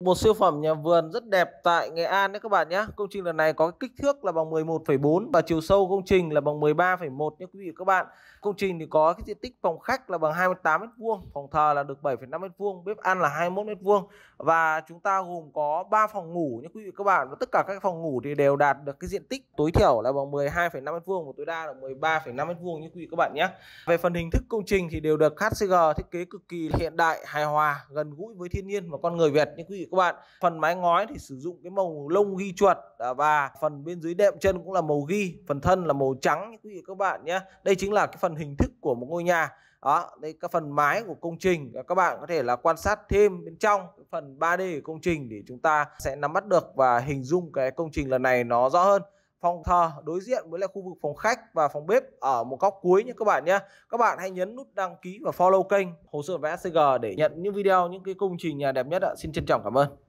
Một siêu phẩm nhà vườn rất đẹp tại Nghệ An đấy các bạn nhé. Công trình lần này có kích thước là bằng 11,4 và chiều sâu công trình là bằng 13,1 nhé quý vị và các bạn. Công trình thì có cái diện tích phòng khách là bằng 28 m2, phòng thờ là được 7,5 m2, bếp ăn là 21 m2 và chúng ta gồm có 3 phòng ngủ nhé quý vị và các bạn và tất cả các phòng ngủ thì đều đạt được cái diện tích tối thiểu là bằng 12,5 m2 và tối đa là 13,5 m2 nhé quý vị và các bạn nhé. Về phần hình thức công trình thì đều được HCG thiết kế cực kỳ hiện đại, hài hòa, gần gũi với thiên nhiên và con người Việt nhé quý vị các bạn phần mái ngói thì sử dụng cái màu lông ghi chuột à, và phần bên dưới đệm chân cũng là màu ghi phần thân là màu trắng quý vị các bạn nhé đây chính là cái phần hình thức của một ngôi nhà đó đây các phần mái của công trình các bạn có thể là quan sát thêm bên trong phần 3D của công trình để chúng ta sẽ nắm bắt được và hình dung cái công trình lần này nó rõ hơn phòng thờ đối diện với lại khu vực phòng khách và phòng bếp ở một góc cuối nhé các bạn nhé. Các bạn hãy nhấn nút đăng ký và follow kênh Hồ Sơ Vẽ CG để nhận những video những cái công trình nhà đẹp nhất ạ. Xin trân trọng cảm ơn.